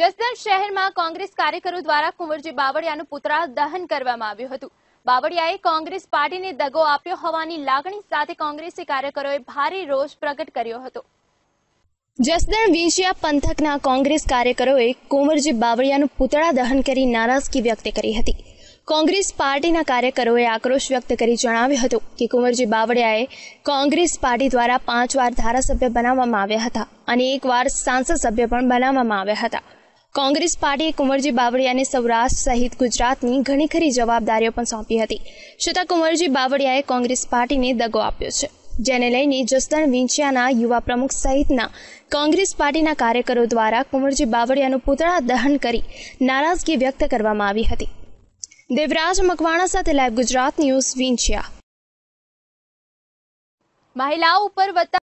જસદણ શહેરમાં કોંગ્રેસ કાર્યકરો દ્વારા કુંવરજી બાવળિયાનું પુતળા દહન કરવામાં આવ્યું હતું બાવળિયાએ કોંગ્રેસ પાર્ટીને દગો આપ્યો હોવાની લાગણી સાથે કોંગ્રેસી કાર્યકરોએ ભારે રોષ પ્રગટ કર્યો હતો જસદણ વિજયા પંથકના કોંગ્રેસ કાર્યકરોએ કુંવરજી બાવળિયાનું પુતળા દહન કરી નારાજગી વ્યક્ત કરી હતી કોંગ્રેસ પાર્ટીના કાર્યકરોએ આક્રોશ વ્યક્ત કરી જણાવ્યું હતું કે કુંવરજી બાવળિયાએ કોંગ્રેસ પાર્ટી દ્વારા પાંચ વાર ધારાસભ્ય બનાવવામાં આવ્યા હતા અને એક વાર સાંસદ સભ્ય પણ બનાવવામાં આવ્યા હતા કોંગ્રેસ પાર્ટીએ કુંવરજી બાવળિયાને સૌરાષ્ટ્ર સહિત ગુજરાતની ઘણી ખરી જવાબદારીઓ પણ સોંપી હતી છતાં કુંવરજી બાવળિયાએ કોંગ્રેસ પાર્ટીને દગો આપ્યો છે જેને લઈને જસદણ વિંછિયાના યુવા પ્રમુખ સહિતના કોંગ્રેસ પાર્ટીના કાર્યકરો દ્વારા કુંવરજી બાવળિયાનું પૂતળા દહન કરી નારાજગી વ્યક્ત કરવામાં આવી હતી દેવરાજ મકવાણા સાથે લાઈવ ગુજરાત ન્યૂઝ વિંછિયા મહિલાઓ ઉપર વધતા